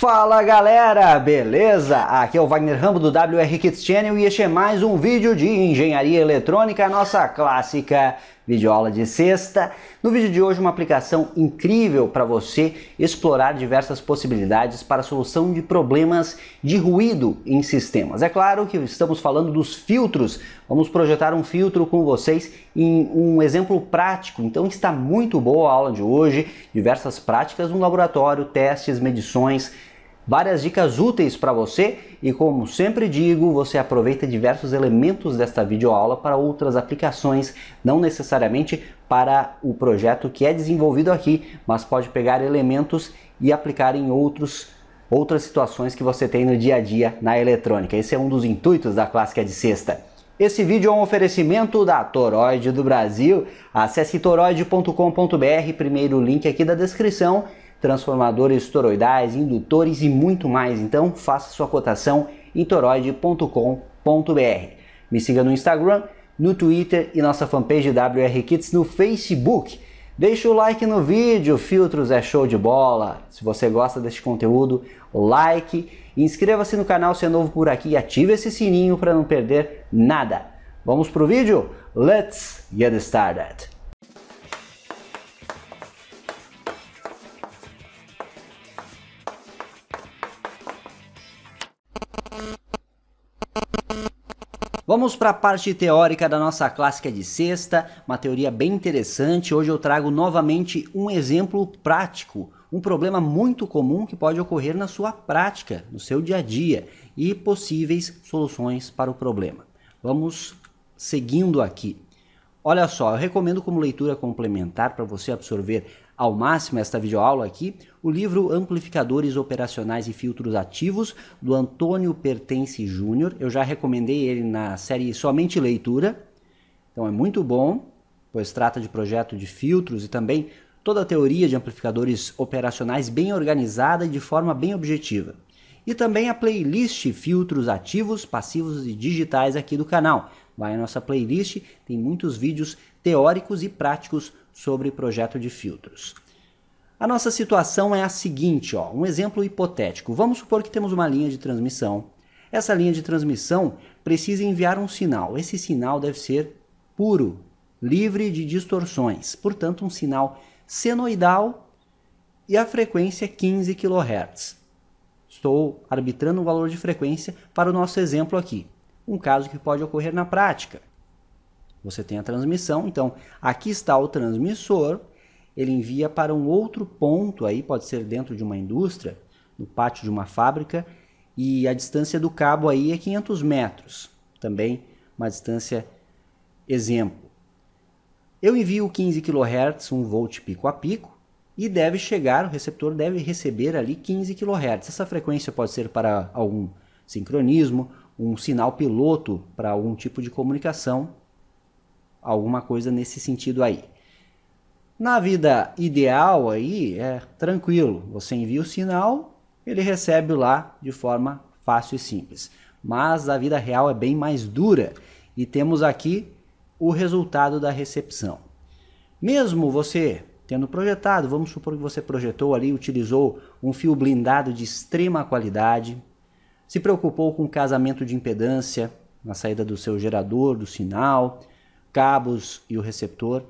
Fala galera, beleza? Aqui é o Wagner Rambo do WR Kids Channel e este é mais um vídeo de engenharia eletrônica, nossa clássica videoaula de sexta. No vídeo de hoje uma aplicação incrível para você explorar diversas possibilidades para a solução de problemas de ruído em sistemas. É claro que estamos falando dos filtros, vamos projetar um filtro com vocês em um exemplo prático, então está muito boa a aula de hoje, diversas práticas no laboratório, testes, medições, várias dicas úteis para você e como sempre digo, você aproveita diversos elementos desta videoaula para outras aplicações, não necessariamente para o projeto que é desenvolvido aqui, mas pode pegar elementos e aplicar em outros outras situações que você tem no dia a dia na eletrônica. Esse é um dos intuitos da clássica de sexta. Esse vídeo é um oferecimento da Toroide do Brasil. Acesse toroide.com.br, primeiro link aqui da descrição transformadores toroidais, indutores e muito mais. Então, faça sua cotação em toroide.com.br. Me siga no Instagram, no Twitter e nossa fanpage WR Kits no Facebook. Deixa o like no vídeo, filtros é show de bola. Se você gosta deste conteúdo, like, inscreva-se no canal se é novo por aqui e ative esse sininho para não perder nada. Vamos pro vídeo? Let's get started! Vamos para a parte teórica da nossa clássica de sexta, uma teoria bem interessante. Hoje eu trago novamente um exemplo prático, um problema muito comum que pode ocorrer na sua prática, no seu dia a dia e possíveis soluções para o problema. Vamos seguindo aqui. Olha só, eu recomendo como leitura complementar para você absorver ao máximo esta videoaula aqui, o livro Amplificadores Operacionais e Filtros Ativos, do Antônio Pertence Júnior. Eu já recomendei ele na série Somente Leitura, então é muito bom, pois trata de projeto de filtros e também toda a teoria de amplificadores operacionais bem organizada e de forma bem objetiva. E também a playlist Filtros Ativos, Passivos e Digitais aqui do canal. Vai a nossa playlist, tem muitos vídeos teóricos e práticos sobre projeto de filtros. A nossa situação é a seguinte, ó, um exemplo hipotético. Vamos supor que temos uma linha de transmissão. Essa linha de transmissão precisa enviar um sinal. Esse sinal deve ser puro, livre de distorções, portanto um sinal senoidal e a frequência é 15 kHz. Estou arbitrando um valor de frequência para o nosso exemplo aqui, um caso que pode ocorrer na prática. Você tem a transmissão, então aqui está o transmissor, ele envia para um outro ponto, aí pode ser dentro de uma indústria, no pátio de uma fábrica, e a distância do cabo aí é 500 metros, também uma distância exemplo. Eu envio 15 kHz, 1 volt pico a pico, e deve chegar, o receptor deve receber ali 15 kHz. Essa frequência pode ser para algum sincronismo, um sinal piloto para algum tipo de comunicação alguma coisa nesse sentido aí. Na vida ideal aí é tranquilo, você envia o sinal, ele recebe lá de forma fácil e simples. Mas a vida real é bem mais dura e temos aqui o resultado da recepção. Mesmo você tendo projetado, vamos supor que você projetou ali, utilizou um fio blindado de extrema qualidade, se preocupou com o casamento de impedância na saída do seu gerador, do sinal, cabos e o receptor.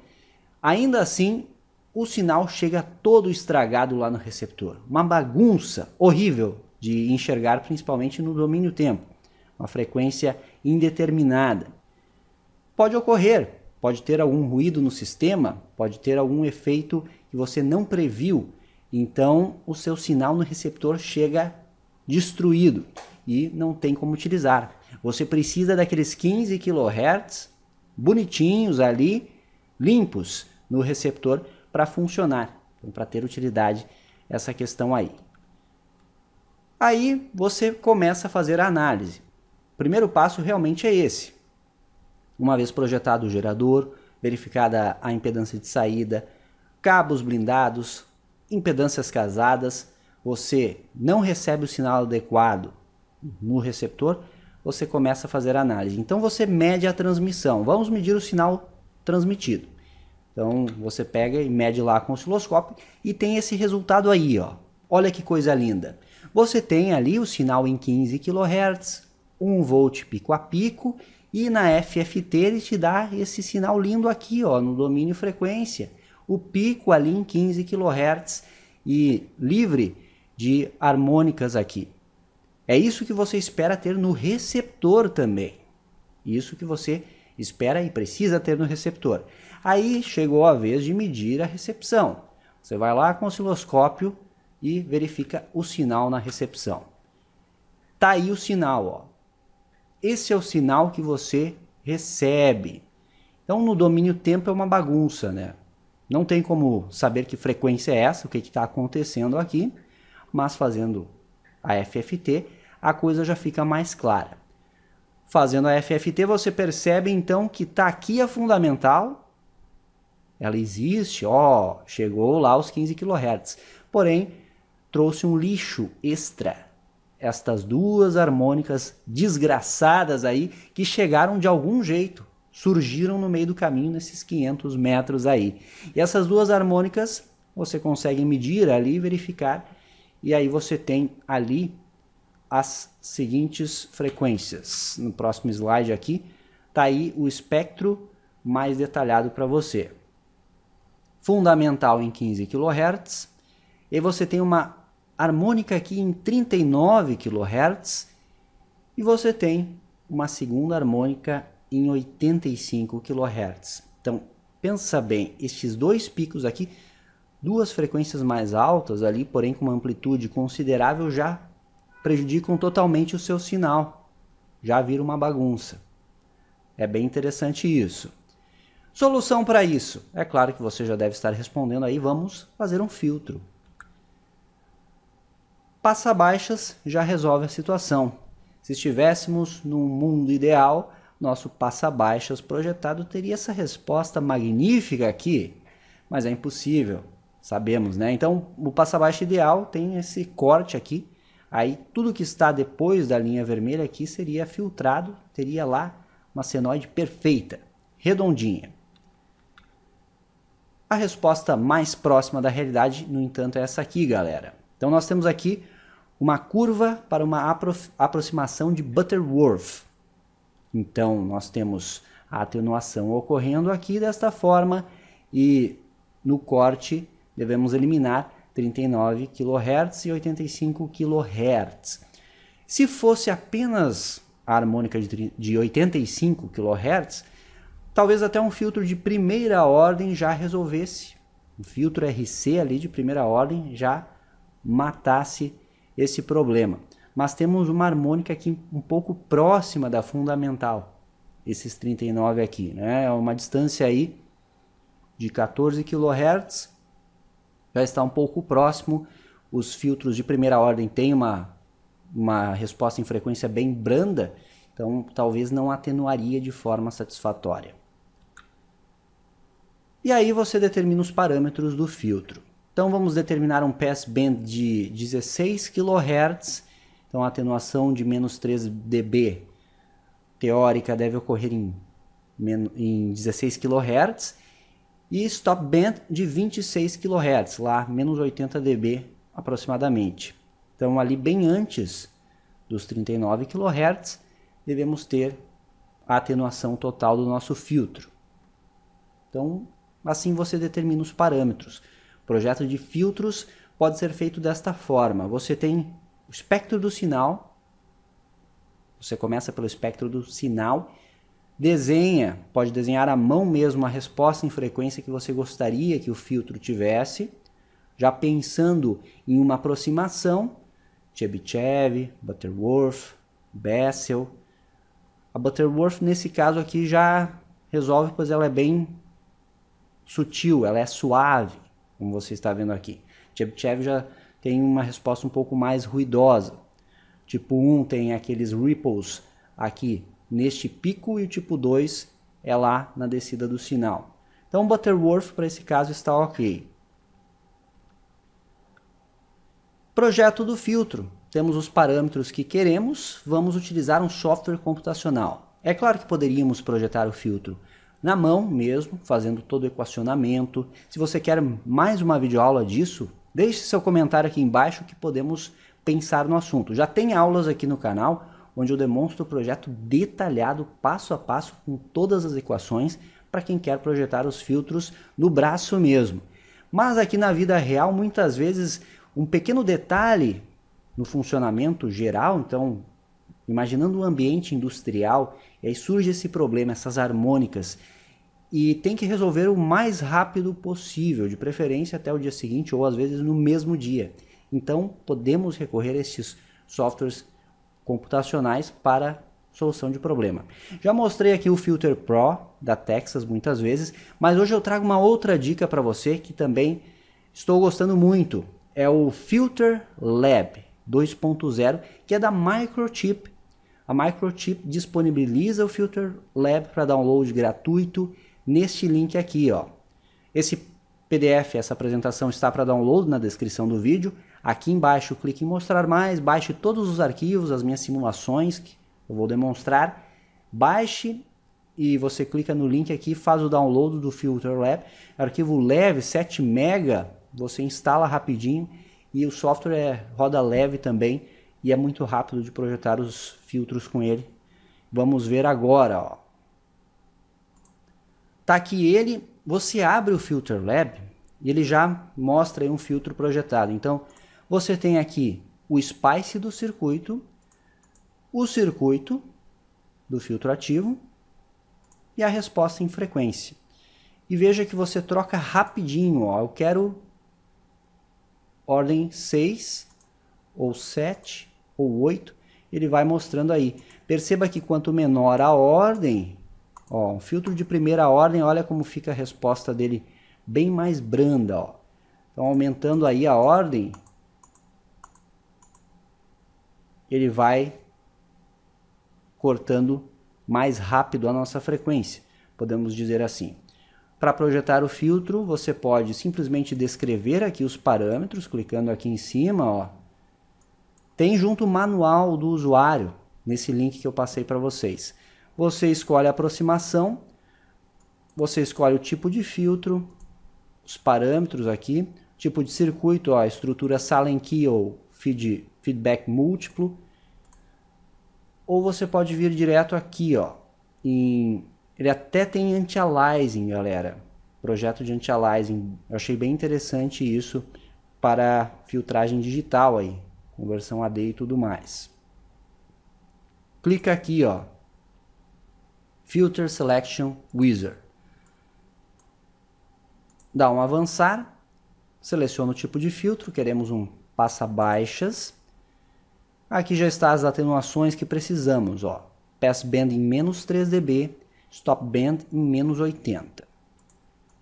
Ainda assim, o sinal chega todo estragado lá no receptor. Uma bagunça horrível de enxergar, principalmente no domínio tempo, uma frequência indeterminada. Pode ocorrer, pode ter algum ruído no sistema, pode ter algum efeito que você não previu. Então, o seu sinal no receptor chega destruído e não tem como utilizar. Você precisa daqueles 15 kHz bonitinhos ali, limpos no receptor para funcionar, então, para ter utilidade essa questão aí. Aí você começa a fazer a análise. O primeiro passo realmente é esse. Uma vez projetado o gerador, verificada a impedância de saída, cabos blindados, impedâncias casadas, você não recebe o sinal adequado no receptor, você começa a fazer a análise. Então você mede a transmissão. Vamos medir o sinal transmitido. Então você pega e mede lá com o osciloscópio e tem esse resultado aí, ó. Olha que coisa linda. Você tem ali o sinal em 15 kHz, 1 volt pico a pico e na FFT ele te dá esse sinal lindo aqui, ó, no domínio frequência. O pico ali em 15 kHz e livre de harmônicas aqui. É isso que você espera ter no receptor também. Isso que você espera e precisa ter no receptor. Aí chegou a vez de medir a recepção. Você vai lá com o osciloscópio e verifica o sinal na recepção. Tá aí o sinal, ó. Esse é o sinal que você recebe. Então, no domínio tempo é uma bagunça, né? Não tem como saber que frequência é essa, o que está acontecendo aqui, mas fazendo a FFT, a coisa já fica mais clara. Fazendo a FFT, você percebe então que tá aqui a fundamental ela existe, ó, chegou lá aos 15 kHz. Porém, trouxe um lixo extra. Estas duas harmônicas desgraçadas aí que chegaram de algum jeito, surgiram no meio do caminho nesses 500 metros aí. E essas duas harmônicas você consegue medir ali, verificar, e aí você tem ali as seguintes frequências. No próximo slide aqui, tá aí o espectro mais detalhado para você. Fundamental em 15 kHz, e você tem uma harmônica aqui em 39 kHz e você tem uma segunda harmônica em 85 kHz. Então, pensa bem, estes dois picos aqui, duas frequências mais altas ali, porém com uma amplitude considerável já prejudicam totalmente o seu sinal. Já vira uma bagunça. É bem interessante isso. Solução para isso? É claro que você já deve estar respondendo aí, vamos fazer um filtro. Passa baixas já resolve a situação. Se estivéssemos num mundo ideal, nosso passa baixas projetado teria essa resposta magnífica aqui, mas é impossível, sabemos, né? Então, o passa baixa ideal tem esse corte aqui Aí tudo que está depois da linha vermelha aqui seria filtrado, teria lá uma senoide perfeita, redondinha. A resposta mais próxima da realidade, no entanto, é essa aqui, galera. Então nós temos aqui uma curva para uma aproximação de Butterworth. Então nós temos a atenuação ocorrendo aqui desta forma e no corte devemos eliminar 39 kHz e 85 kHz. Se fosse apenas a harmônica de 85 kHz, talvez até um filtro de primeira ordem já resolvesse. Um filtro RC ali de primeira ordem já matasse esse problema. Mas temos uma harmônica aqui um pouco próxima da fundamental, esses 39 aqui, né? É uma distância aí de 14 kHz já está um pouco próximo. Os filtros de primeira ordem têm uma, uma resposta em frequência bem branda, então talvez não atenuaria de forma satisfatória. E aí você determina os parâmetros do filtro. Então vamos determinar um passband de 16 kHz, então a atenuação de menos 3 dB teórica deve ocorrer em, em 16 kHz, e stop band de 26 kHz, lá menos 80 dB aproximadamente. Então ali bem antes dos 39 kHz, devemos ter a atenuação total do nosso filtro. Então, assim você determina os parâmetros. O projeto de filtros pode ser feito desta forma. Você tem o espectro do sinal, você começa pelo espectro do sinal Desenha, pode desenhar à mão mesmo a resposta em frequência que você gostaria que o filtro tivesse, já pensando em uma aproximação, Chebyshev, Butterworth, Bessel. A Butterworth, nesse caso aqui, já resolve, pois ela é bem sutil, ela é suave, como você está vendo aqui. Chebyshev já tem uma resposta um pouco mais ruidosa. Tipo 1 tem aqueles ripples aqui neste pico e o tipo 2 é lá na descida do sinal. Então, Butterworth para esse caso está ok. Projeto do filtro. Temos os parâmetros que queremos, vamos utilizar um software computacional. É claro que poderíamos projetar o filtro na mão mesmo, fazendo todo o equacionamento. Se você quer mais uma videoaula disso, deixe seu comentário aqui embaixo que podemos pensar no assunto. Já tem aulas aqui no canal onde eu demonstro o projeto detalhado, passo a passo, com todas as equações, para quem quer projetar os filtros no braço mesmo. Mas aqui na vida real, muitas vezes, um pequeno detalhe no funcionamento geral, então, imaginando um ambiente industrial, aí surge esse problema, essas harmônicas, e tem que resolver o mais rápido possível, de preferência até o dia seguinte ou às vezes no mesmo dia. Então, podemos recorrer a esses softwares computacionais para solução de problema. Já mostrei aqui o Filter Pro da Texas muitas vezes, mas hoje eu trago uma outra dica para você que também estou gostando muito. É o Filter Lab 2.0, que é da Microchip. A Microchip disponibiliza o Filter Lab para download gratuito neste link aqui, ó. Esse PDF, essa apresentação está para download na descrição do vídeo. Aqui embaixo, clique em mostrar mais, baixe todos os arquivos, as minhas simulações que eu vou demonstrar. Baixe e você clica no link aqui, faz o download do Filter Lab, arquivo leve, 7 mega, você instala rapidinho e o software é, roda leve também e é muito rápido de projetar os filtros com ele. Vamos ver agora, ó. Tá aqui ele, você abre o Filter Lab e ele já mostra um filtro projetado. Então, você tem aqui o spice do circuito, o circuito do filtro ativo e a resposta em frequência. E veja que você troca rapidinho. Ó. Eu quero ordem 6 ou 7 ou 8. Ele vai mostrando aí. Perceba que quanto menor a ordem, ó, um filtro de primeira ordem, olha como fica a resposta dele bem mais branda. Ó. Então aumentando aí a ordem, ele vai cortando mais rápido a nossa frequência, podemos dizer assim. Para projetar o filtro, você pode simplesmente descrever aqui os parâmetros, clicando aqui em cima. Ó. Tem junto o manual do usuário, nesse link que eu passei para vocês. Você escolhe a aproximação, você escolhe o tipo de filtro, os parâmetros aqui, tipo de circuito, ó, estrutura Salen Key ou feed feedback múltiplo, ou você pode vir direto aqui, ó, em... ele até tem anti-aliasing, galera, projeto de anti-aliasing, eu achei bem interessante isso para filtragem digital aí, conversão AD e tudo mais. Clica aqui, ó, Filter Selection Wizard. Dá um avançar, seleciona o tipo de filtro, queremos um passa baixas, Aqui já está as atenuações que precisamos, ó. Pass band em menos 3 dB, stop band em menos 80.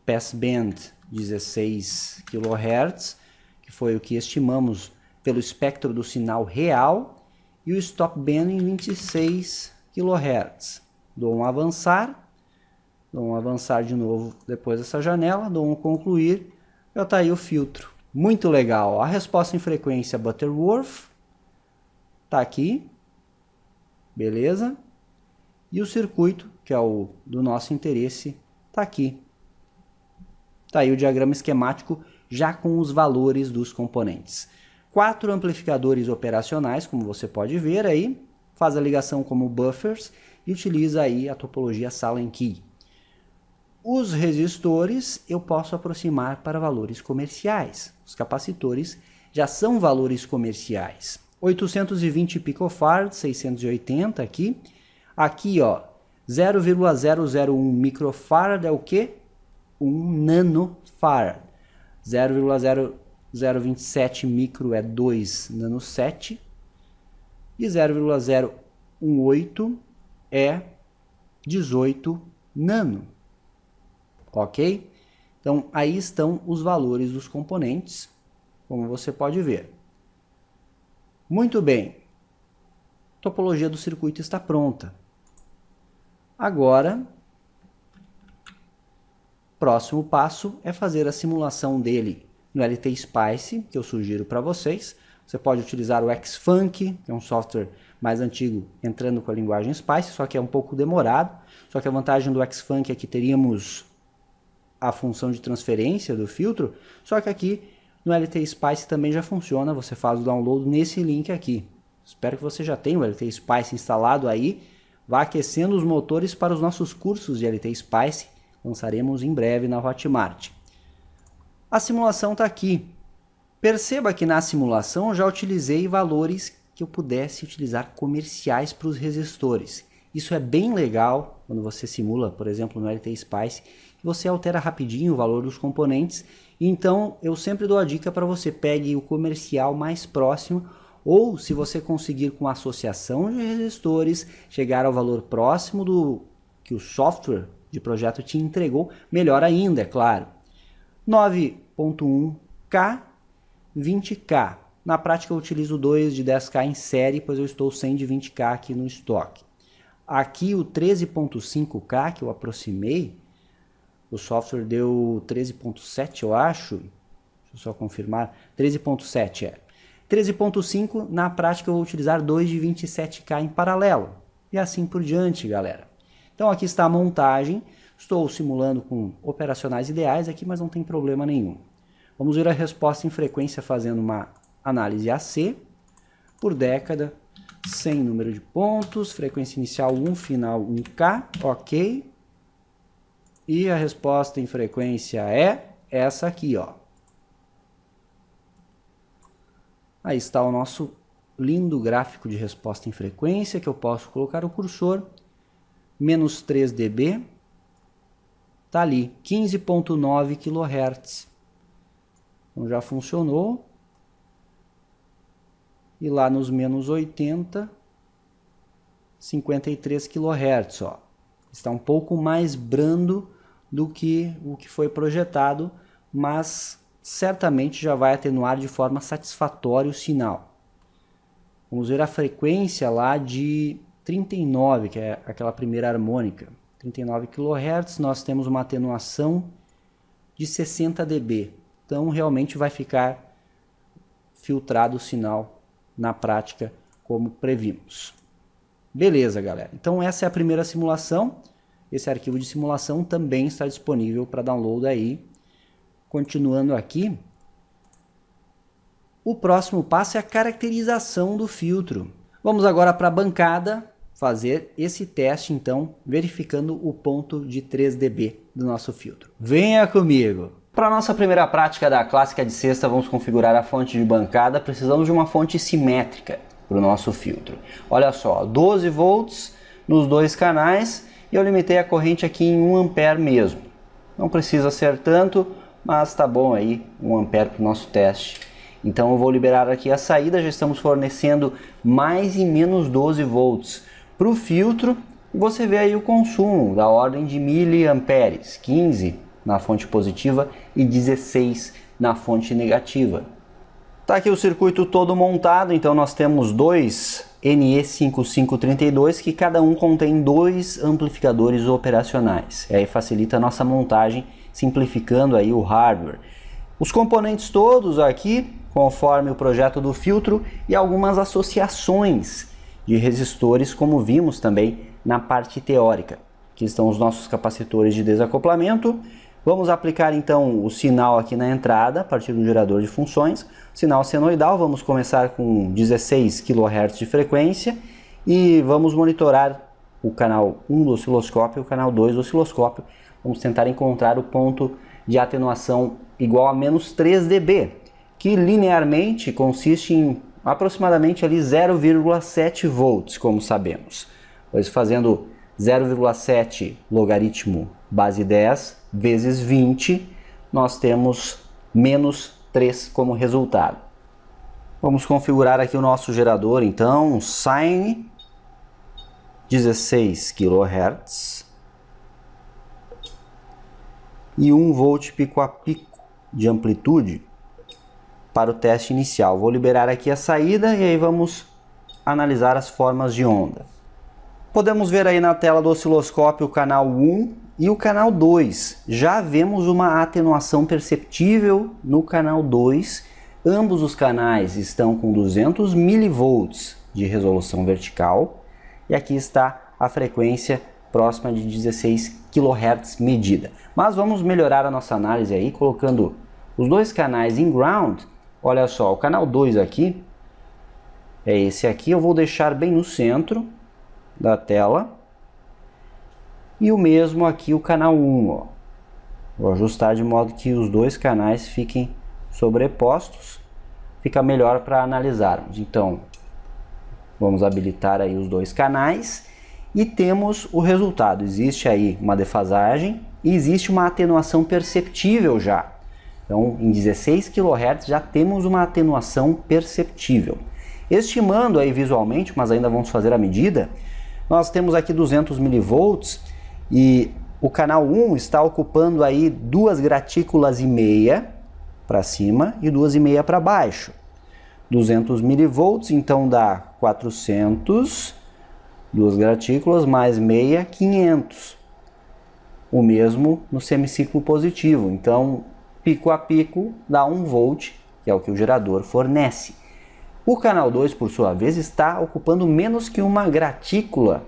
Pass band 16 kHz, que foi o que estimamos pelo espectro do sinal real, e o stop band em 26 kHz. Dou um avançar, dou um avançar de novo depois dessa janela, dou um concluir, já está aí o filtro. Muito legal, a resposta em frequência Butterworth, está aqui, beleza? E o circuito, que é o do nosso interesse, está aqui. Está aí o diagrama esquemático já com os valores dos componentes. Quatro amplificadores operacionais, como você pode ver aí, faz a ligação como buffers e utiliza aí a topologia Salen Key. Os resistores eu posso aproximar para valores comerciais. Os capacitores já são valores comerciais. 820 picofarad, 680 aqui. Aqui, ó, 0,001 microfarad é o quê? 1 um nanofarad. 0,0027 micro é 2 nanosete. E 0,018 é 18 nano. Ok? Então, aí estão os valores dos componentes, como você pode ver. Muito bem. Topologia do circuito está pronta. Agora, próximo passo é fazer a simulação dele no LT Spice, que eu sugiro para vocês. Você pode utilizar o Xfunk, que é um software mais antigo, entrando com a linguagem Spice, só que é um pouco demorado. Só que a vantagem do Xfunk é que teríamos a função de transferência do filtro, só que aqui no LT Spice também já funciona, você faz o download nesse link aqui. Espero que você já tenha o LT Spice instalado aí. Vá aquecendo os motores para os nossos cursos de LT Spice, lançaremos em breve na Hotmart. A simulação está aqui. Perceba que na simulação já utilizei valores que eu pudesse utilizar comerciais para os resistores. Isso é bem legal quando você simula, por exemplo, no LT Spice, você altera rapidinho o valor dos componentes então eu sempre dou a dica para você pegue o comercial mais próximo ou se você conseguir com a associação de resistores chegar ao valor próximo do que o software de projeto te entregou, melhor ainda, é claro. 9.1K, 20K. Na prática eu utilizo dois de 10K em série, pois eu estou sem de 20K aqui no estoque. Aqui o 13.5K que eu aproximei, o software deu 13.7, eu acho. Deixa eu só confirmar. 13.7 é. 13.5, na prática eu vou utilizar 2 de 27K em paralelo. E assim por diante, galera. Então aqui está a montagem. Estou simulando com operacionais ideais aqui, mas não tem problema nenhum. Vamos ver a resposta em frequência fazendo uma análise AC por década, sem número de pontos, frequência inicial 1, final 1K, ok. E a resposta em frequência é essa aqui, ó. Aí está o nosso lindo gráfico de resposta em frequência, que eu posso colocar o cursor, menos 3 dB, está ali, 15.9 kHz. Então já funcionou. E lá nos menos 80, 53 kHz, ó. Está um pouco mais brando do que o que foi projetado, mas certamente já vai atenuar de forma satisfatória o sinal. Vamos ver a frequência lá de 39, que é aquela primeira harmônica. 39 kHz, nós temos uma atenuação de 60 dB. Então realmente vai ficar filtrado o sinal na prática como previmos. Beleza, galera. Então essa é a primeira simulação. Esse arquivo de simulação também está disponível para download aí. Continuando aqui, o próximo passo é a caracterização do filtro. Vamos agora para a bancada fazer esse teste, então, verificando o ponto de 3 dB do nosso filtro. Venha comigo! Para nossa primeira prática da clássica de sexta, vamos configurar a fonte de bancada. Precisamos de uma fonte simétrica para o nosso filtro. Olha só, 12 volts nos dois canais e eu limitei a corrente aqui em 1 ampere mesmo. Não precisa ser tanto, mas tá bom aí, 1 ampere para o nosso teste. Então eu vou liberar aqui a saída, já estamos fornecendo mais e menos 12 volts para o filtro. E você vê aí o consumo da ordem de miliamperes, 15 na fonte positiva e 16 na fonte negativa. Tá aqui o circuito todo montado, então nós temos dois NE5532 que cada um contém dois amplificadores operacionais. E aí facilita a nossa montagem, simplificando aí o hardware. Os componentes todos aqui, conforme o projeto do filtro e algumas associações de resistores, como vimos também na parte teórica. Aqui estão os nossos capacitores de desacoplamento Vamos aplicar então o sinal aqui na entrada, a partir do gerador de funções. Sinal senoidal, vamos começar com 16 kHz de frequência e vamos monitorar o canal 1 do osciloscópio e o canal 2 do osciloscópio. Vamos tentar encontrar o ponto de atenuação igual a menos 3 dB, que linearmente consiste em aproximadamente ali 0,7 volts, como sabemos. Pois fazendo 0,7 logaritmo base 10 vezes 20, nós temos menos 3 como resultado. Vamos configurar aqui o nosso gerador, então, sine 16 kHz e 1 volt pico a pico de amplitude para o teste inicial. Vou liberar aqui a saída e aí vamos analisar as formas de onda. Podemos ver aí na tela do osciloscópio o canal 1 e o canal 2, já vemos uma atenuação perceptível no canal 2. Ambos os canais estão com 200 milivolts de resolução vertical. E aqui está a frequência próxima de 16 kHz medida. Mas vamos melhorar a nossa análise aí colocando os dois canais em ground. Olha só, o canal 2 aqui é esse aqui. Eu vou deixar bem no centro da tela e o mesmo aqui o canal 1, ó. Vou ajustar de modo que os dois canais fiquem sobrepostos, fica melhor para analisarmos. Então, vamos habilitar aí os dois canais e temos o resultado. Existe aí uma defasagem e existe uma atenuação perceptível já. Então, em 16 kHz já temos uma atenuação perceptível. Estimando aí visualmente, mas ainda vamos fazer a medida, nós temos aqui 200 mV e o canal 1 está ocupando aí duas gratículas e meia para cima e duas e meia para baixo. 200 milivolts, então dá 400, duas gratículas, mais meia, 500. O mesmo no semiciclo positivo. Então, pico a pico dá 1 volt, que é o que o gerador fornece. O canal 2, por sua vez, está ocupando menos que uma gratícula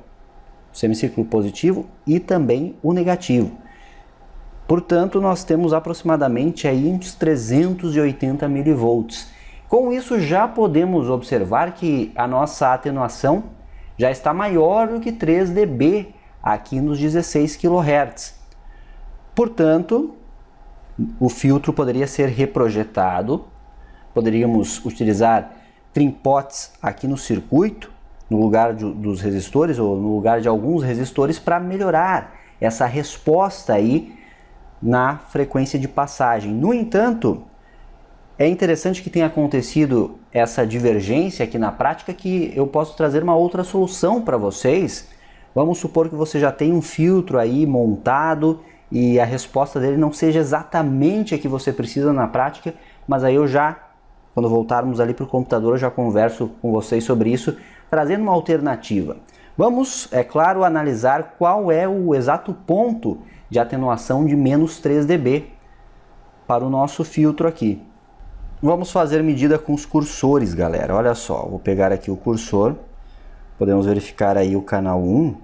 semicírculo positivo e também o negativo. Portanto, nós temos aproximadamente aí uns 380 milivolts. Com isso, já podemos observar que a nossa atenuação já está maior do que 3 dB aqui nos 16 kHz. Portanto, o filtro poderia ser reprojetado, poderíamos utilizar trimpotes aqui no circuito no lugar de, dos resistores ou no lugar de alguns resistores para melhorar essa resposta aí na frequência de passagem. No entanto, é interessante que tenha acontecido essa divergência aqui na prática que eu posso trazer uma outra solução para vocês. Vamos supor que você já tem um filtro aí montado e a resposta dele não seja exatamente a que você precisa na prática, mas aí eu já, quando voltarmos ali para o computador, eu já converso com vocês sobre isso trazendo uma alternativa. Vamos, é claro, analisar qual é o exato ponto de atenuação de menos 3 dB para o nosso filtro aqui. Vamos fazer medida com os cursores, galera. Olha só, vou pegar aqui o cursor. Podemos verificar aí o canal 1.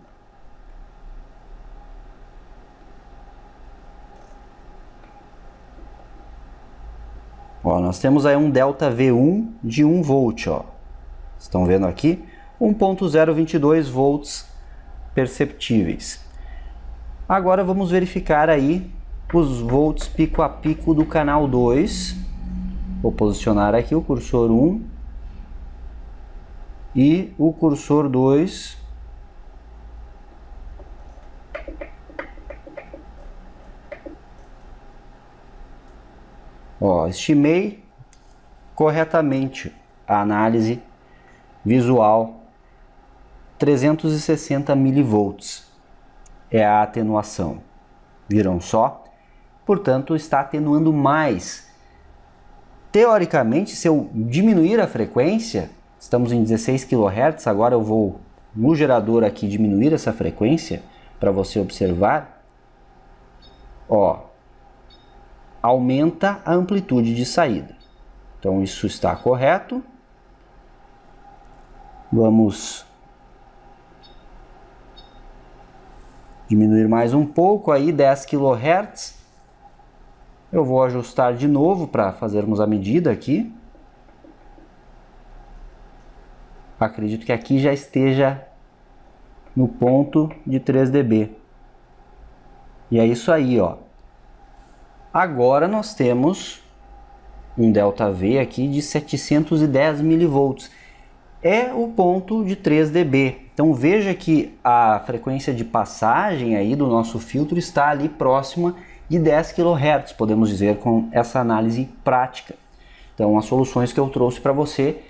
Ó, nós temos aí um delta V1 de 1 volt, ó. Estão vendo aqui? 1.022 volts perceptíveis. Agora vamos verificar aí os volts pico a pico do canal 2. Vou posicionar aqui o cursor 1 e o cursor 2 Ó, estimei corretamente a análise visual 360 milivolts é a atenuação. Viram só? Portanto, está atenuando mais. Teoricamente, se eu diminuir a frequência, estamos em 16 kHz, agora eu vou no gerador aqui diminuir essa frequência para você observar. Ó, aumenta a amplitude de saída. Então isso está correto. Vamos diminuir mais um pouco aí 10 kHz. Eu vou ajustar de novo para fazermos a medida aqui. Acredito que aqui já esteja no ponto de 3 dB. E é isso aí, ó. Agora nós temos um delta V aqui de 710 mV. É o ponto de 3 dB. Então veja que a frequência de passagem aí do nosso filtro está ali próxima de 10 kHz, podemos dizer com essa análise prática. Então as soluções que eu trouxe para você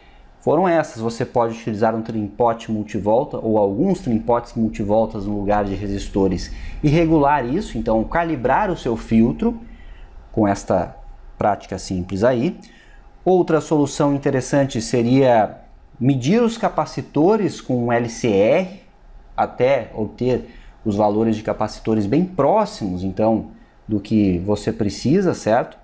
foram essas. Você pode utilizar um trimpote multivolta ou alguns trimpotes multivoltas no lugar de resistores e regular isso, então calibrar o seu filtro com esta prática simples aí. Outra solução interessante seria medir os capacitores com LCR até obter os valores de capacitores bem próximos, então, do que você precisa, certo?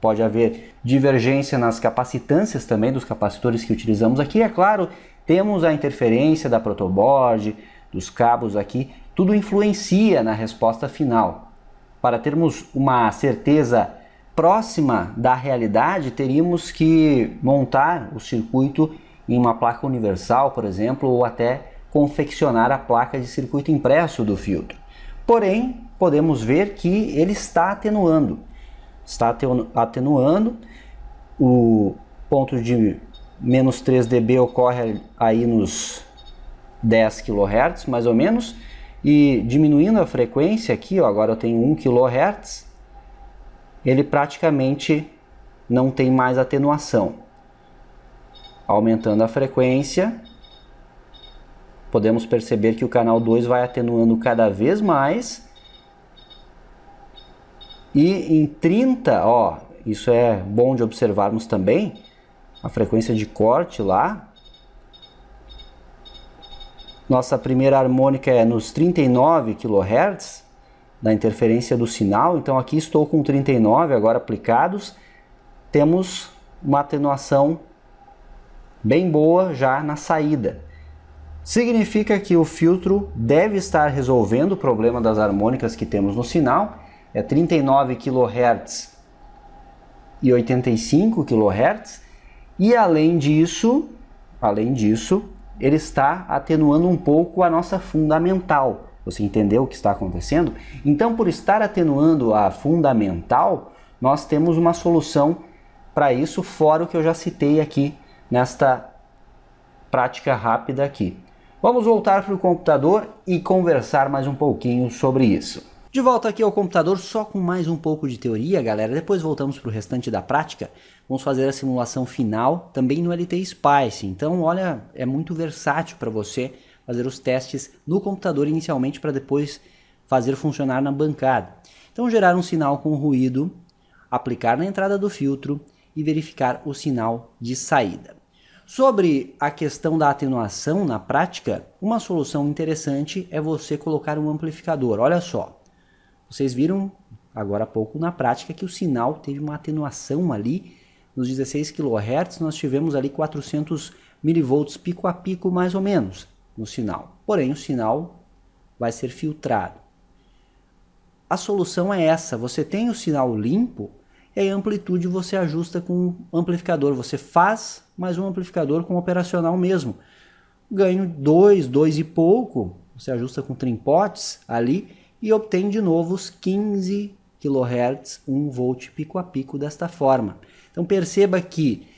Pode haver divergência nas capacitâncias também dos capacitores que utilizamos aqui. É claro, temos a interferência da protoboard, dos cabos aqui, tudo influencia na resposta final. Para termos uma certeza próxima da realidade, teríamos que montar o circuito em uma placa universal, por exemplo, ou até confeccionar a placa de circuito impresso do filtro. Porém, podemos ver que ele está atenuando. Está atenuando. O ponto de menos 3 dB ocorre aí nos 10 kHz, mais ou menos. E diminuindo a frequência aqui, ó, agora eu tenho 1 kHz, ele praticamente não tem mais atenuação. Aumentando a frequência, podemos perceber que o canal 2 vai atenuando cada vez mais. E em 30, ó, isso é bom de observarmos também, a frequência de corte lá. Nossa primeira harmônica é nos 39 kHz da interferência do sinal, então aqui estou com 39 agora aplicados, temos uma atenuação bem boa já na saída. Significa que o filtro deve estar resolvendo o problema das harmônicas que temos no sinal, é 39 kHz e 85 kHz, e além disso, além disso, ele está atenuando um pouco a nossa fundamental. Você entendeu o que está acontecendo? Então, por estar atenuando a fundamental, nós temos uma solução para isso, fora o que eu já citei aqui nesta prática rápida aqui. Vamos voltar para o computador e conversar mais um pouquinho sobre isso. De volta aqui ao computador, só com mais um pouco de teoria, galera. Depois voltamos para o restante da prática. Vamos fazer a simulação final também no LT Spice. Então, olha, é muito versátil para você fazer os testes no computador inicialmente para depois fazer funcionar na bancada. Então, gerar um sinal com ruído, aplicar na entrada do filtro, e verificar o sinal de saída. Sobre a questão da atenuação na prática, uma solução interessante é você colocar um amplificador. Olha só, vocês viram agora há pouco na prática que o sinal teve uma atenuação ali nos 16 kHz, nós tivemos ali 400 mV pico a pico mais ou menos no sinal. Porém, o sinal vai ser filtrado. A solução é essa, você tem o sinal limpo, é e a amplitude você ajusta com o amplificador. Você faz mais um amplificador com operacional mesmo. Ganho 2, 2 e pouco. Você ajusta com trimpotes ali e obtém de novo os 15 kHz, 1 volt pico a pico desta forma. Então perceba que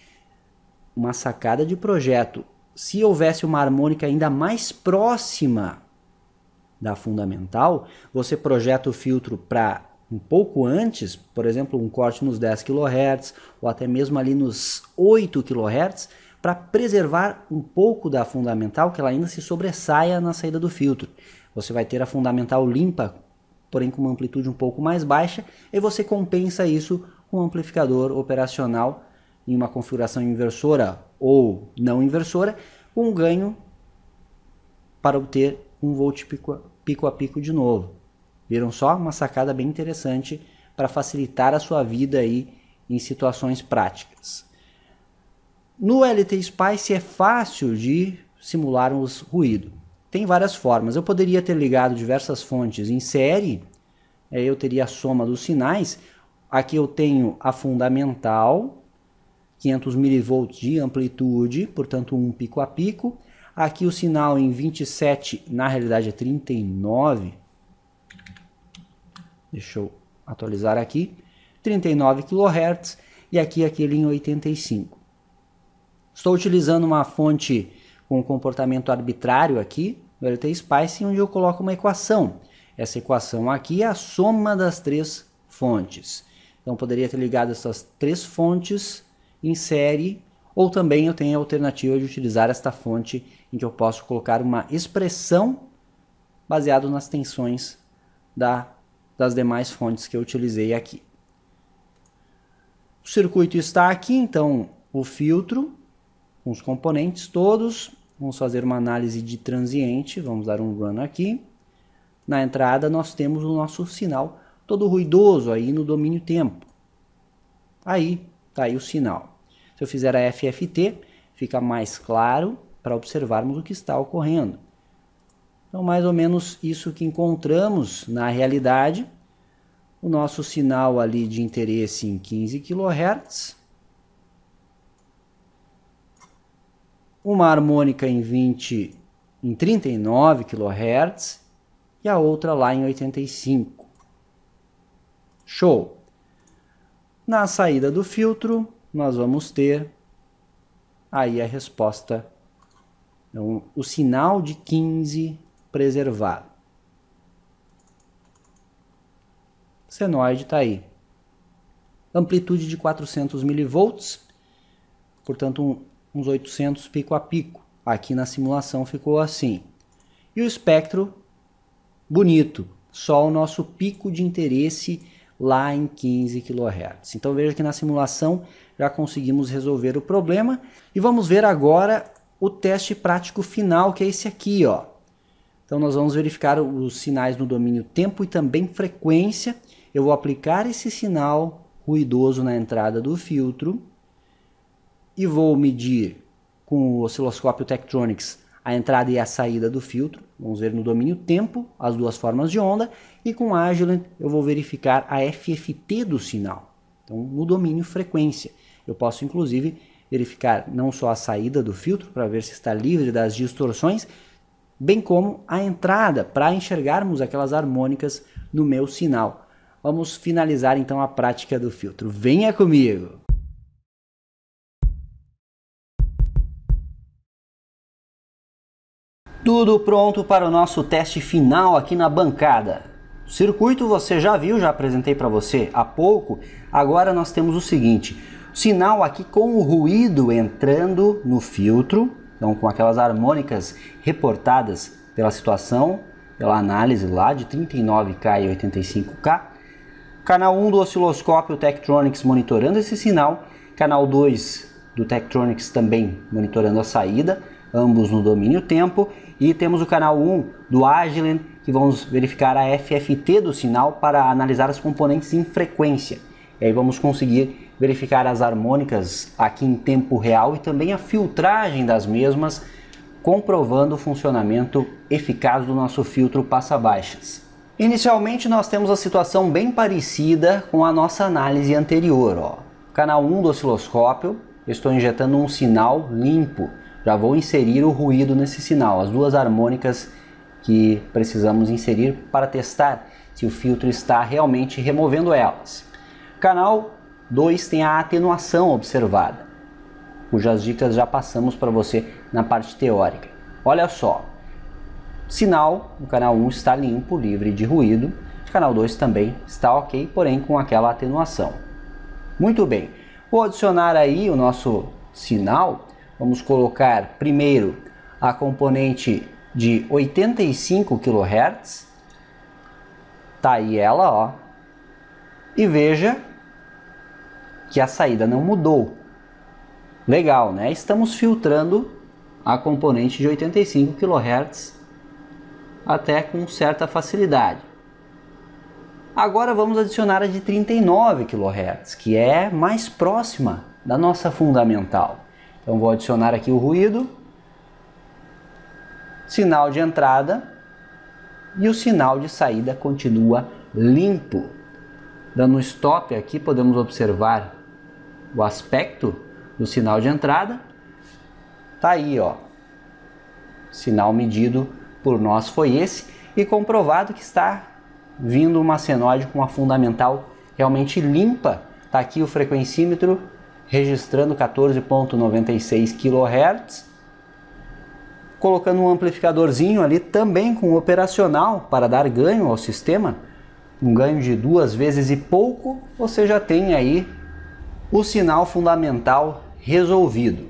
uma sacada de projeto, se houvesse uma harmônica ainda mais próxima da fundamental, você projeta o filtro para um pouco antes, por exemplo, um corte nos 10 kHz ou até mesmo ali nos 8 kHz, para preservar um pouco da fundamental que ela ainda se sobressaia na saída do filtro. Você vai ter a fundamental limpa, porém com uma amplitude um pouco mais baixa, e você compensa isso com um amplificador operacional em uma configuração inversora ou não inversora, com um ganho para obter um volt pico a pico de novo. Viram só? Uma sacada bem interessante para facilitar a sua vida aí em situações práticas. No LT Spice é fácil de simular um ruído. Tem várias formas. Eu poderia ter ligado diversas fontes em série, eu teria a soma dos sinais. Aqui eu tenho a fundamental, 500 mV de amplitude, portanto um pico a pico. Aqui o sinal em 27, na realidade é 39 Deixa eu atualizar aqui. 39 kHz e aqui aquele em 85. Estou utilizando uma fonte com comportamento arbitrário aqui, no LT Spice, onde eu coloco uma equação. Essa equação aqui é a soma das três fontes. Então poderia ter ligado essas três fontes em série, ou também eu tenho a alternativa de utilizar esta fonte em que eu posso colocar uma expressão baseado nas tensões da das demais fontes que eu utilizei aqui. O circuito está aqui, então o filtro, com os componentes todos, vamos fazer uma análise de transiente, vamos dar um run aqui. Na entrada nós temos o nosso sinal todo ruidoso aí no domínio tempo. Aí, tá aí o sinal. Se eu fizer a FFT, fica mais claro para observarmos o que está ocorrendo. Então, mais ou menos isso que encontramos na realidade. O nosso sinal ali de interesse em 15 kHz. Uma harmônica em 20 em 39 kHz e a outra lá em 85. Show. Na saída do filtro, nós vamos ter aí a resposta. Então, o sinal de 15 preservado. Senoide está aí. Amplitude de 400 milivolts, portanto um, uns 800 pico a pico. Aqui na simulação ficou assim. E o espectro, bonito, só o nosso pico de interesse lá em 15 kHz. Então veja que na simulação já conseguimos resolver o problema e vamos ver agora o teste prático final, que é esse aqui, ó. Então nós vamos verificar os sinais no domínio tempo e também frequência. Eu vou aplicar esse sinal ruidoso na entrada do filtro e vou medir com o osciloscópio Tektronix a entrada e a saída do filtro. Vamos ver no domínio tempo as duas formas de onda e com Agilent eu vou verificar a FFT do sinal. Então no domínio frequência. Eu posso inclusive verificar não só a saída do filtro para ver se está livre das distorções, bem como a entrada para enxergarmos aquelas harmônicas no meu sinal. Vamos finalizar então a prática do filtro. Venha comigo! Tudo pronto para o nosso teste final aqui na bancada. O circuito você já viu, já apresentei para você há pouco. Agora nós temos o seguinte: sinal aqui com o ruído entrando no filtro então com aquelas harmônicas reportadas pela situação, pela análise lá de 39K e 85K. Canal 1 do osciloscópio Tektronix monitorando esse sinal, canal 2 do Tektronix também monitorando a saída, ambos no domínio tempo, e temos o canal 1 do Agilent, que vamos verificar a FFT do sinal para analisar as componentes em frequência. E aí vamos conseguir verificar as harmônicas aqui em tempo real e também a filtragem das mesmas, comprovando o funcionamento eficaz do nosso filtro passa-baixas. Inicialmente nós temos a situação bem parecida com a nossa análise anterior. Ó. Canal 1 do osciloscópio, estou injetando um sinal limpo. Já vou inserir o ruído nesse sinal, as duas harmônicas que precisamos inserir para testar se o filtro está realmente removendo elas. Canal 2 tem a atenuação observada, cujas dicas já passamos para você na parte teórica. Olha só, sinal no canal 1 está limpo, livre de ruído, o canal 2 também está ok, porém com aquela atenuação. Muito bem, vou adicionar aí o nosso sinal, vamos colocar primeiro a componente de 85 kHz, tá aí ela, ó, e veja que a saída não mudou. Legal, né? Estamos filtrando a componente de 85 kHz até com certa facilidade. Agora vamos adicionar a de 39 kHz, que é mais próxima da nossa fundamental. Então vou adicionar aqui o ruído, sinal de entrada e o sinal de saída continua limpo. Dando um stop aqui, podemos observar o aspecto do sinal de entrada, tá aí, ó. Sinal medido por nós foi esse e comprovado que está vindo uma senoide com uma fundamental realmente limpa. Tá aqui o frequencímetro registrando 14.96 kHz. Colocando um amplificadorzinho ali também com operacional para dar ganho ao sistema, um ganho de duas vezes e pouco, você já tem aí o sinal fundamental resolvido.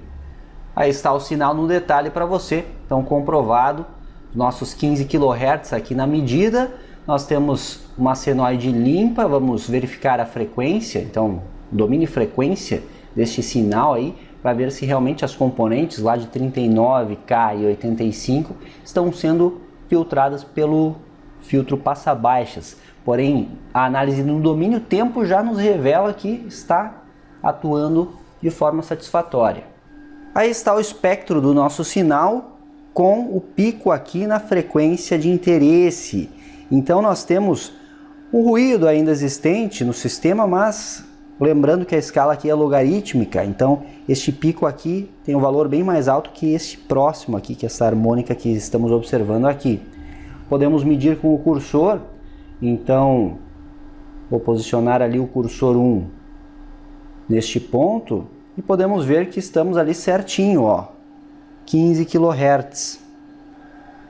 Aí está o sinal no detalhe para você, então comprovado nossos 15 kHz aqui na medida. Nós temos uma senoide limpa, vamos verificar a frequência, então domine frequência deste sinal aí para ver se realmente as componentes lá de 39K e 85 estão sendo filtradas pelo filtro passa baixas. Porém, a análise no domínio tempo já nos revela que está atuando de forma satisfatória. Aí está o espectro do nosso sinal com o pico aqui na frequência de interesse. Então nós temos um ruído ainda existente no sistema, mas lembrando que a escala aqui é logarítmica, então este pico aqui tem um valor bem mais alto que este próximo aqui, que é essa harmônica que estamos observando aqui. Podemos medir com o cursor, então vou posicionar ali o cursor 1 neste ponto e podemos ver que estamos ali certinho, ó, 15 kHz.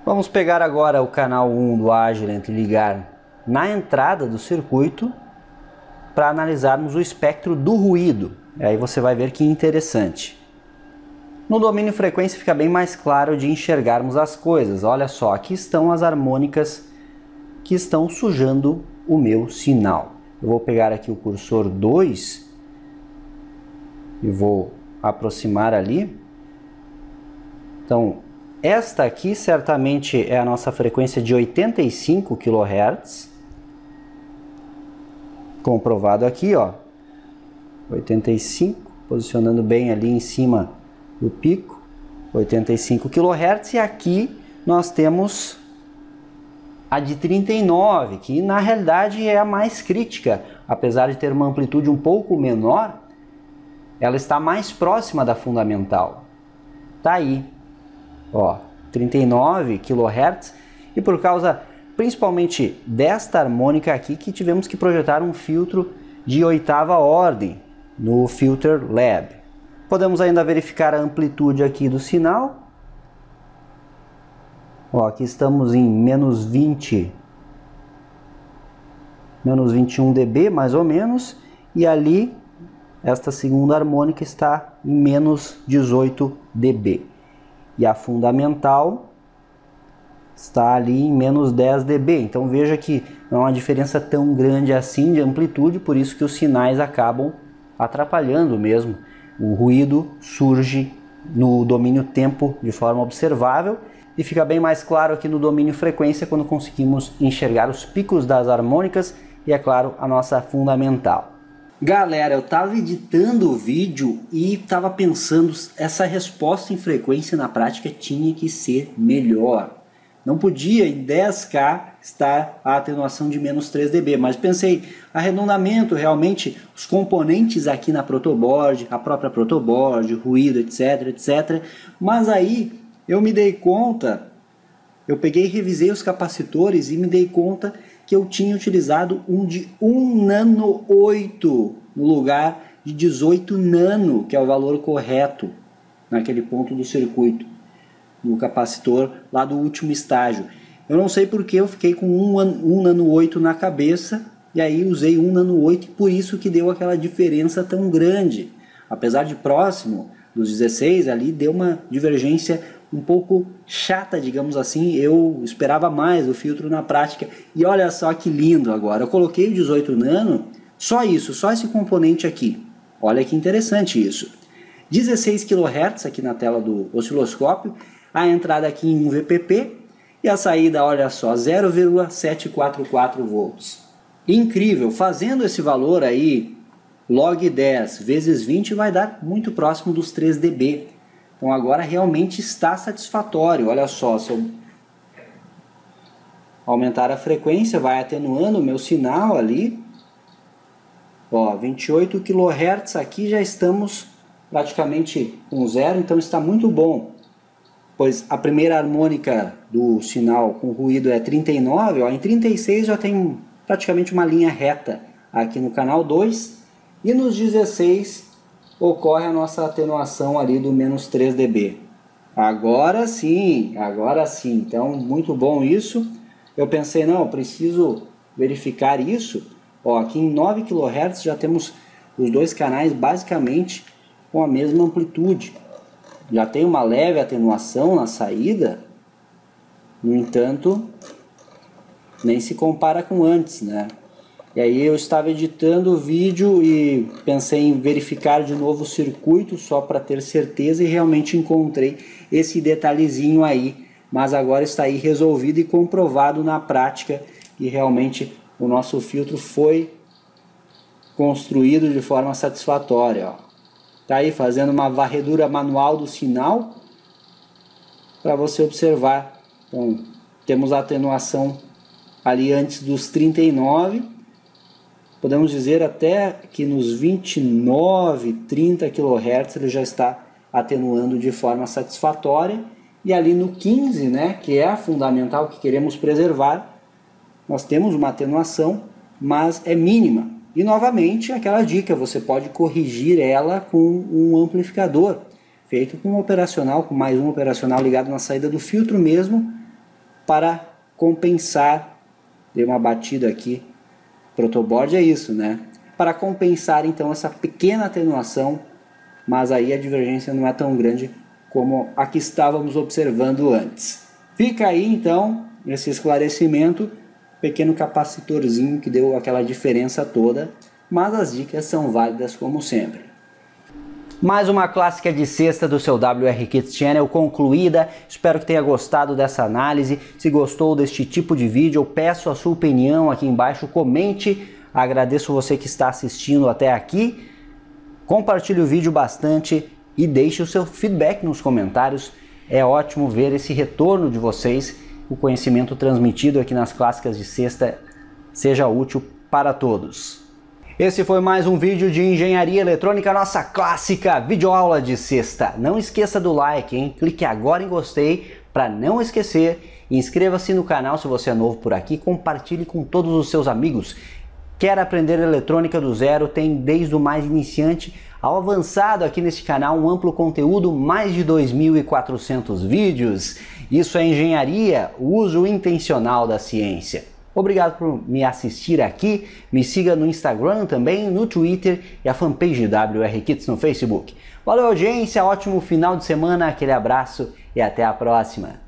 Vamos pegar agora o canal 1 do Agilent e ligar na entrada do circuito para analisarmos o espectro do ruído. aí você vai ver que interessante. No domínio frequência fica bem mais claro de enxergarmos as coisas. Olha só, aqui estão as harmônicas que estão sujando o meu sinal. Eu vou pegar aqui o cursor 2 e vou aproximar ali. Então, esta aqui certamente é a nossa frequência de 85 kHz. Comprovado aqui, ó. 85, posicionando bem ali em cima do pico, 85 kHz e aqui nós temos a de 39, que na realidade é a mais crítica, apesar de ter uma amplitude um pouco menor, ela está mais próxima da fundamental. Tá aí, ó, 39 kHz e por causa principalmente desta harmônica aqui que tivemos que projetar um filtro de oitava ordem no Filter Lab. Podemos ainda verificar a amplitude aqui do sinal. Ó, aqui estamos em menos 20, menos 21 dB mais ou menos, e ali esta segunda harmônica está em menos 18 dB. E a fundamental está ali em menos 10 dB. Então veja que não é uma diferença tão grande assim de amplitude, por isso que os sinais acabam atrapalhando mesmo. O ruído surge no domínio tempo de forma observável e fica bem mais claro aqui no domínio frequência quando conseguimos enxergar os picos das harmônicas e, é claro, a nossa fundamental. Galera, eu estava editando o vídeo e estava pensando essa resposta em frequência na prática tinha que ser melhor. Não podia em 10K estar a atenuação de menos 3 dB, mas pensei, arredondamento realmente, os componentes aqui na protoboard, a própria protoboard, ruído, etc, etc. Mas aí eu me dei conta, eu peguei e revisei os capacitores e me dei conta que eu tinha utilizado um de 1 nano 8 no lugar de 18 nano, que é o valor correto naquele ponto do circuito, no capacitor lá do último estágio. Eu não sei porque eu fiquei com 1, 1 nano 8 na cabeça e aí usei 1 nano 8 e por isso que deu aquela diferença tão grande. Apesar de próximo dos 16 ali, deu uma divergência um pouco chata, digamos assim. Eu esperava mais o filtro na prática. E olha só que lindo agora. Eu coloquei o 18 nano, só isso, só esse componente aqui. Olha que interessante isso. 16 kHz aqui na tela do osciloscópio, a entrada aqui em 1 VPP e a saída, olha só, 0,744 volts. Incrível, fazendo esse valor aí, log 10 vezes 20 vai dar muito próximo dos 3 dB então agora realmente está satisfatório. Olha só, se eu aumentar a frequência, vai atenuando o meu sinal ali. Ó, 28 kHz aqui já estamos praticamente com zero, então está muito bom. Pois a primeira harmônica do sinal com ruído é 39, ó, em 36 já tem praticamente uma linha reta aqui no canal 2 e nos 16 ocorre a nossa atenuação ali do menos 3 dB. Agora sim, agora sim. Então, muito bom isso. Eu pensei, não, eu preciso verificar isso. Ó, aqui em 9 kHz já temos os dois canais basicamente com a mesma amplitude. Já tem uma leve atenuação na saída, no entanto, nem se compara com antes, né? E aí eu estava editando o vídeo e pensei em verificar de novo o circuito só para ter certeza e realmente encontrei esse detalhezinho aí, mas agora está aí resolvido e comprovado na prática e realmente o nosso filtro foi construído de forma satisfatória. Está Tá aí fazendo uma varredura manual do sinal para você observar. Então, temos a atenuação ali antes dos 39 podemos dizer até que nos 29, 30 kHz ele já está atenuando de forma satisfatória. E ali no 15, né, que é a fundamental que queremos preservar, nós temos uma atenuação, mas é mínima. E novamente, aquela dica, você pode corrigir ela com um amplificador, feito com um operacional, com mais um operacional ligado na saída do filtro mesmo, para compensar, dei uma batida aqui Protoboard é isso, né? Para compensar então essa pequena atenuação, mas aí a divergência não é tão grande como a que estávamos observando antes. Fica aí então esse esclarecimento, pequeno capacitorzinho que deu aquela diferença toda, mas as dicas são válidas como sempre. Mais uma clássica de sexta do seu WR Kids Channel concluída. Espero que tenha gostado dessa análise. Se gostou deste tipo de vídeo, eu peço a sua opinião aqui embaixo. Comente. Agradeço você que está assistindo até aqui. Compartilhe o vídeo bastante e deixe o seu feedback nos comentários. É ótimo ver esse retorno de vocês. O conhecimento transmitido aqui nas clássicas de sexta seja útil para todos. Esse foi mais um vídeo de engenharia eletrônica, nossa clássica videoaula de sexta. Não esqueça do like, hein? Clique agora em gostei para não esquecer. Inscreva-se no canal se você é novo por aqui, compartilhe com todos os seus amigos. Quer aprender eletrônica do zero? Tem desde o mais iniciante ao avançado aqui nesse canal um amplo conteúdo, mais de 2.400 vídeos. Isso é engenharia, o uso intencional da ciência. Obrigado por me assistir aqui. Me siga no Instagram também, no Twitter e a fanpage WR Kits no Facebook. Valeu, audiência. Ótimo final de semana. Aquele abraço e até a próxima.